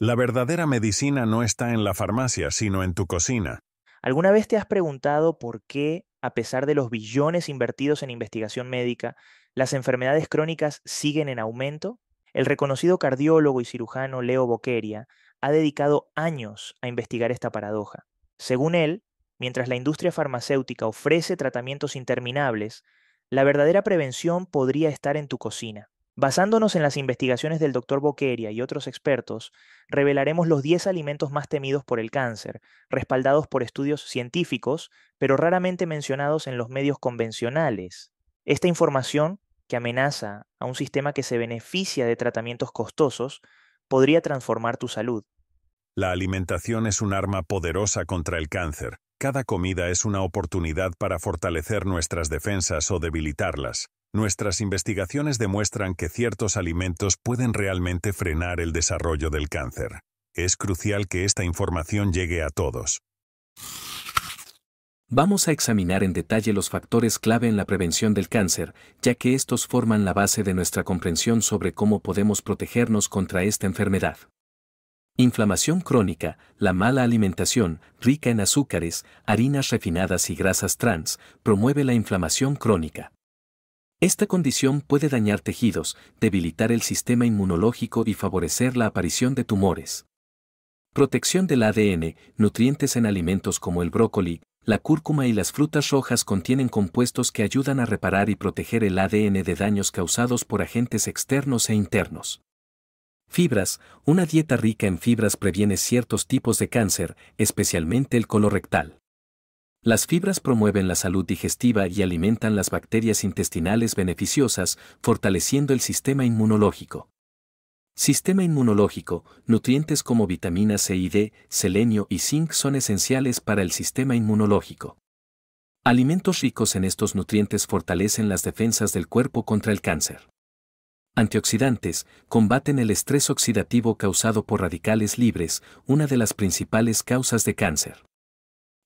La verdadera medicina no está en la farmacia, sino en tu cocina. ¿Alguna vez te has preguntado por qué, a pesar de los billones invertidos en investigación médica, las enfermedades crónicas siguen en aumento? El reconocido cardiólogo y cirujano Leo Boqueria ha dedicado años a investigar esta paradoja. Según él, mientras la industria farmacéutica ofrece tratamientos interminables, la verdadera prevención podría estar en tu cocina. Basándonos en las investigaciones del Dr. Boqueria y otros expertos, revelaremos los 10 alimentos más temidos por el cáncer, respaldados por estudios científicos, pero raramente mencionados en los medios convencionales. Esta información, que amenaza a un sistema que se beneficia de tratamientos costosos, podría transformar tu salud. La alimentación es un arma poderosa contra el cáncer. Cada comida es una oportunidad para fortalecer nuestras defensas o debilitarlas. Nuestras investigaciones demuestran que ciertos alimentos pueden realmente frenar el desarrollo del cáncer. Es crucial que esta información llegue a todos. Vamos a examinar en detalle los factores clave en la prevención del cáncer, ya que estos forman la base de nuestra comprensión sobre cómo podemos protegernos contra esta enfermedad. Inflamación crónica, la mala alimentación, rica en azúcares, harinas refinadas y grasas trans, promueve la inflamación crónica. Esta condición puede dañar tejidos, debilitar el sistema inmunológico y favorecer la aparición de tumores. Protección del ADN, nutrientes en alimentos como el brócoli, la cúrcuma y las frutas rojas contienen compuestos que ayudan a reparar y proteger el ADN de daños causados por agentes externos e internos. Fibras, una dieta rica en fibras previene ciertos tipos de cáncer, especialmente el colorectal. Las fibras promueven la salud digestiva y alimentan las bacterias intestinales beneficiosas, fortaleciendo el sistema inmunológico. Sistema inmunológico, nutrientes como vitamina C y D, selenio y zinc son esenciales para el sistema inmunológico. Alimentos ricos en estos nutrientes fortalecen las defensas del cuerpo contra el cáncer. Antioxidantes combaten el estrés oxidativo causado por radicales libres, una de las principales causas de cáncer.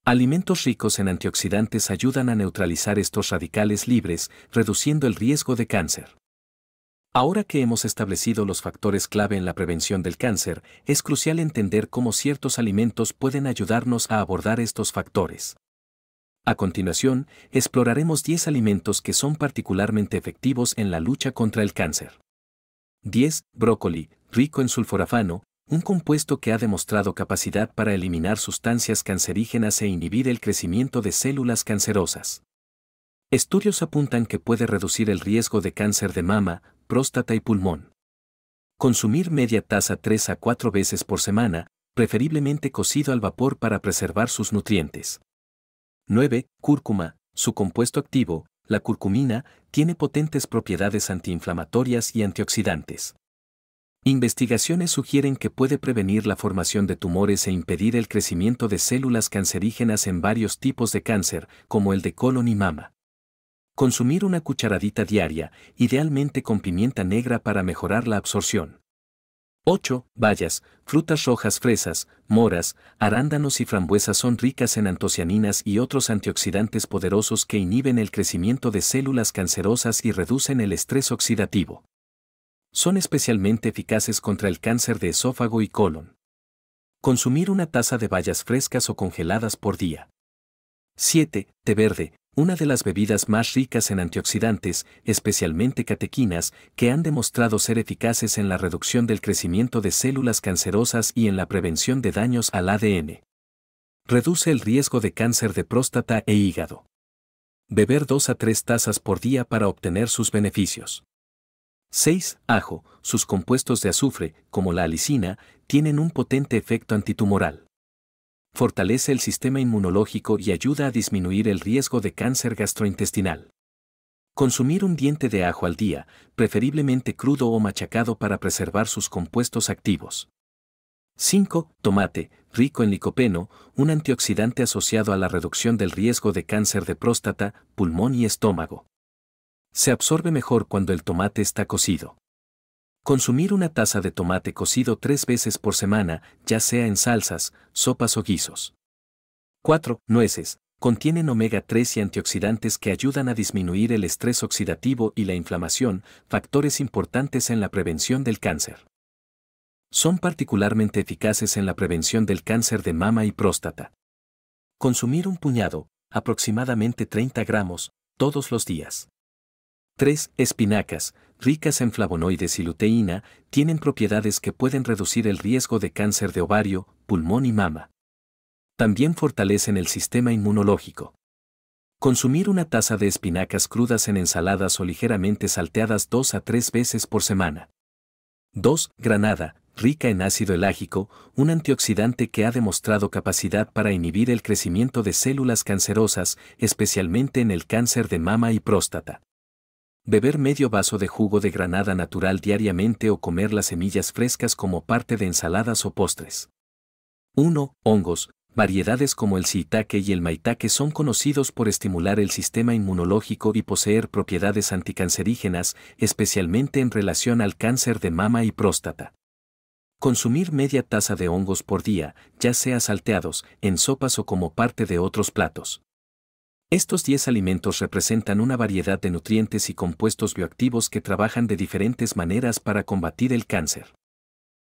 Alimentos ricos en antioxidantes ayudan a neutralizar estos radicales libres, reduciendo el riesgo de cáncer. Ahora que hemos establecido los factores clave en la prevención del cáncer, es crucial entender cómo ciertos alimentos pueden ayudarnos a abordar estos factores. A continuación, exploraremos 10 alimentos que son particularmente efectivos en la lucha contra el cáncer. 10. Brócoli, rico en sulforafano, un compuesto que ha demostrado capacidad para eliminar sustancias cancerígenas e inhibir el crecimiento de células cancerosas. Estudios apuntan que puede reducir el riesgo de cáncer de mama, próstata y pulmón. Consumir media taza 3 a 4 veces por semana, preferiblemente cocido al vapor para preservar sus nutrientes. 9. Cúrcuma, su compuesto activo, la curcumina, tiene potentes propiedades antiinflamatorias y antioxidantes. Investigaciones sugieren que puede prevenir la formación de tumores e impedir el crecimiento de células cancerígenas en varios tipos de cáncer, como el de colon y mama. Consumir una cucharadita diaria, idealmente con pimienta negra para mejorar la absorción. 8. Bayas, frutas rojas, fresas, moras, arándanos y frambuesas son ricas en antocianinas y otros antioxidantes poderosos que inhiben el crecimiento de células cancerosas y reducen el estrés oxidativo. Son especialmente eficaces contra el cáncer de esófago y colon. Consumir una taza de bayas frescas o congeladas por día. 7. Té verde, una de las bebidas más ricas en antioxidantes, especialmente catequinas, que han demostrado ser eficaces en la reducción del crecimiento de células cancerosas y en la prevención de daños al ADN. Reduce el riesgo de cáncer de próstata e hígado. Beber 2 a 3 tazas por día para obtener sus beneficios. 6. Ajo. Sus compuestos de azufre, como la alicina, tienen un potente efecto antitumoral. Fortalece el sistema inmunológico y ayuda a disminuir el riesgo de cáncer gastrointestinal. Consumir un diente de ajo al día, preferiblemente crudo o machacado para preservar sus compuestos activos. 5. Tomate, rico en licopeno, un antioxidante asociado a la reducción del riesgo de cáncer de próstata, pulmón y estómago se absorbe mejor cuando el tomate está cocido. Consumir una taza de tomate cocido tres veces por semana, ya sea en salsas, sopas o guisos. 4. Nueces. Contienen omega 3 y antioxidantes que ayudan a disminuir el estrés oxidativo y la inflamación, factores importantes en la prevención del cáncer. Son particularmente eficaces en la prevención del cáncer de mama y próstata. Consumir un puñado, aproximadamente 30 gramos, todos los días. 3. Espinacas, ricas en flavonoides y luteína, tienen propiedades que pueden reducir el riesgo de cáncer de ovario, pulmón y mama. También fortalecen el sistema inmunológico. Consumir una taza de espinacas crudas en ensaladas o ligeramente salteadas dos a tres veces por semana. 2. Granada, rica en ácido elágico, un antioxidante que ha demostrado capacidad para inhibir el crecimiento de células cancerosas, especialmente en el cáncer de mama y próstata beber medio vaso de jugo de granada natural diariamente o comer las semillas frescas como parte de ensaladas o postres. 1. Hongos. Variedades como el shiitake y el maitake son conocidos por estimular el sistema inmunológico y poseer propiedades anticancerígenas, especialmente en relación al cáncer de mama y próstata. Consumir media taza de hongos por día, ya sea salteados, en sopas o como parte de otros platos. Estos 10 alimentos representan una variedad de nutrientes y compuestos bioactivos que trabajan de diferentes maneras para combatir el cáncer.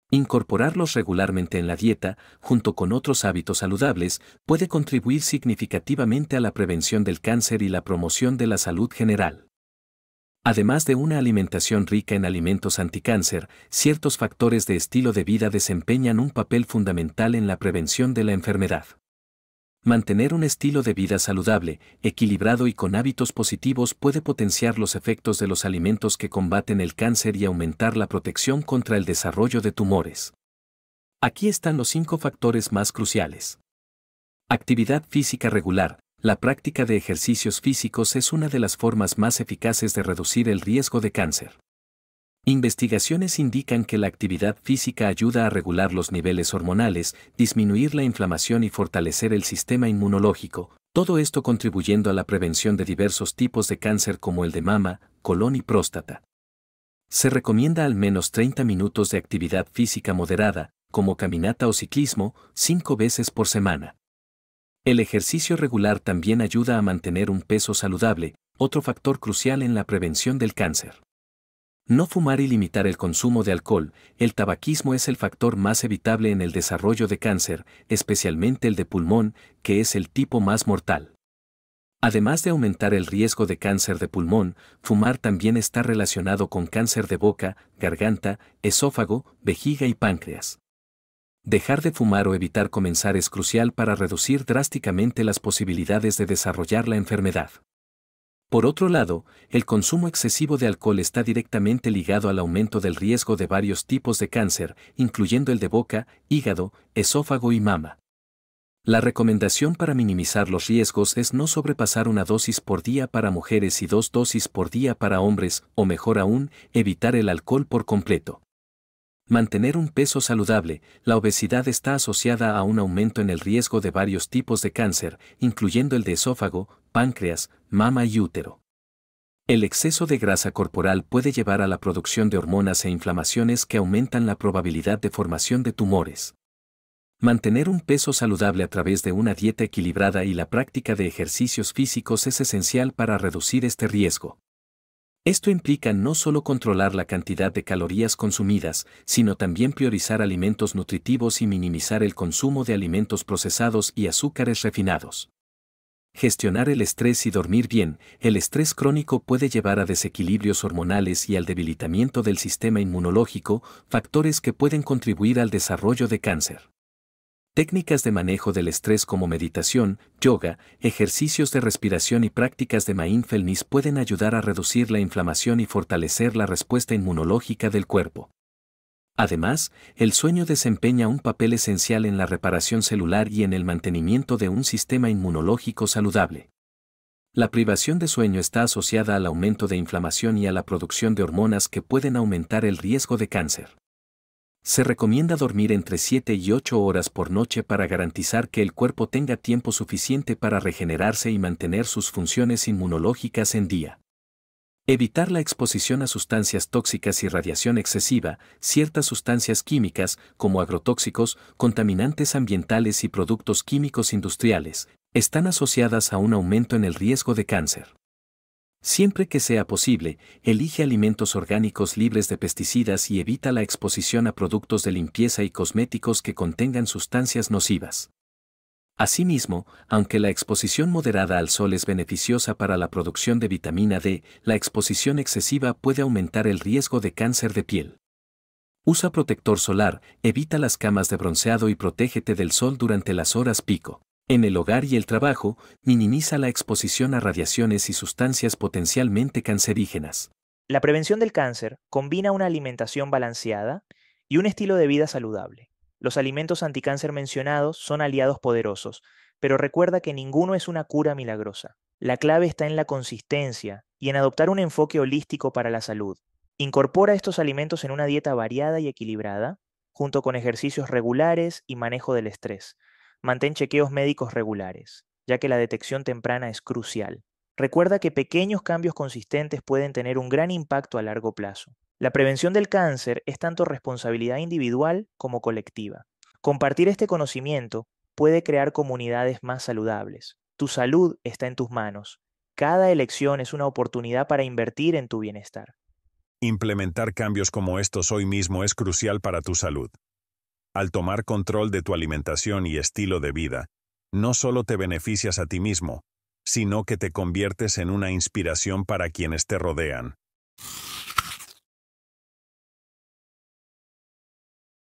Incorporarlos regularmente en la dieta, junto con otros hábitos saludables, puede contribuir significativamente a la prevención del cáncer y la promoción de la salud general. Además de una alimentación rica en alimentos anticáncer, ciertos factores de estilo de vida desempeñan un papel fundamental en la prevención de la enfermedad. Mantener un estilo de vida saludable, equilibrado y con hábitos positivos puede potenciar los efectos de los alimentos que combaten el cáncer y aumentar la protección contra el desarrollo de tumores. Aquí están los cinco factores más cruciales. Actividad física regular. La práctica de ejercicios físicos es una de las formas más eficaces de reducir el riesgo de cáncer. Investigaciones indican que la actividad física ayuda a regular los niveles hormonales, disminuir la inflamación y fortalecer el sistema inmunológico, todo esto contribuyendo a la prevención de diversos tipos de cáncer como el de mama, colon y próstata. Se recomienda al menos 30 minutos de actividad física moderada, como caminata o ciclismo, 5 veces por semana. El ejercicio regular también ayuda a mantener un peso saludable, otro factor crucial en la prevención del cáncer. No fumar y limitar el consumo de alcohol, el tabaquismo es el factor más evitable en el desarrollo de cáncer, especialmente el de pulmón, que es el tipo más mortal. Además de aumentar el riesgo de cáncer de pulmón, fumar también está relacionado con cáncer de boca, garganta, esófago, vejiga y páncreas. Dejar de fumar o evitar comenzar es crucial para reducir drásticamente las posibilidades de desarrollar la enfermedad. Por otro lado, el consumo excesivo de alcohol está directamente ligado al aumento del riesgo de varios tipos de cáncer, incluyendo el de boca, hígado, esófago y mama. La recomendación para minimizar los riesgos es no sobrepasar una dosis por día para mujeres y dos dosis por día para hombres, o mejor aún, evitar el alcohol por completo. Mantener un peso saludable, la obesidad está asociada a un aumento en el riesgo de varios tipos de cáncer, incluyendo el de esófago, páncreas, mama y útero. El exceso de grasa corporal puede llevar a la producción de hormonas e inflamaciones que aumentan la probabilidad de formación de tumores. Mantener un peso saludable a través de una dieta equilibrada y la práctica de ejercicios físicos es esencial para reducir este riesgo. Esto implica no solo controlar la cantidad de calorías consumidas, sino también priorizar alimentos nutritivos y minimizar el consumo de alimentos procesados y azúcares refinados. Gestionar el estrés y dormir bien. El estrés crónico puede llevar a desequilibrios hormonales y al debilitamiento del sistema inmunológico, factores que pueden contribuir al desarrollo de cáncer técnicas de manejo del estrés como meditación, yoga, ejercicios de respiración y prácticas de mindfulness pueden ayudar a reducir la inflamación y fortalecer la respuesta inmunológica del cuerpo. Además, el sueño desempeña un papel esencial en la reparación celular y en el mantenimiento de un sistema inmunológico saludable. La privación de sueño está asociada al aumento de inflamación y a la producción de hormonas que pueden aumentar el riesgo de cáncer. Se recomienda dormir entre 7 y 8 horas por noche para garantizar que el cuerpo tenga tiempo suficiente para regenerarse y mantener sus funciones inmunológicas en día. Evitar la exposición a sustancias tóxicas y radiación excesiva, ciertas sustancias químicas, como agrotóxicos, contaminantes ambientales y productos químicos industriales, están asociadas a un aumento en el riesgo de cáncer. Siempre que sea posible, elige alimentos orgánicos libres de pesticidas y evita la exposición a productos de limpieza y cosméticos que contengan sustancias nocivas. Asimismo, aunque la exposición moderada al sol es beneficiosa para la producción de vitamina D, la exposición excesiva puede aumentar el riesgo de cáncer de piel. Usa protector solar, evita las camas de bronceado y protégete del sol durante las horas pico. En el hogar y el trabajo, minimiza la exposición a radiaciones y sustancias potencialmente cancerígenas. La prevención del cáncer combina una alimentación balanceada y un estilo de vida saludable. Los alimentos anticáncer mencionados son aliados poderosos, pero recuerda que ninguno es una cura milagrosa. La clave está en la consistencia y en adoptar un enfoque holístico para la salud. Incorpora estos alimentos en una dieta variada y equilibrada, junto con ejercicios regulares y manejo del estrés Mantén chequeos médicos regulares, ya que la detección temprana es crucial. Recuerda que pequeños cambios consistentes pueden tener un gran impacto a largo plazo. La prevención del cáncer es tanto responsabilidad individual como colectiva. Compartir este conocimiento puede crear comunidades más saludables. Tu salud está en tus manos. Cada elección es una oportunidad para invertir en tu bienestar. Implementar cambios como estos hoy mismo es crucial para tu salud. Al tomar control de tu alimentación y estilo de vida, no solo te beneficias a ti mismo, sino que te conviertes en una inspiración para quienes te rodean.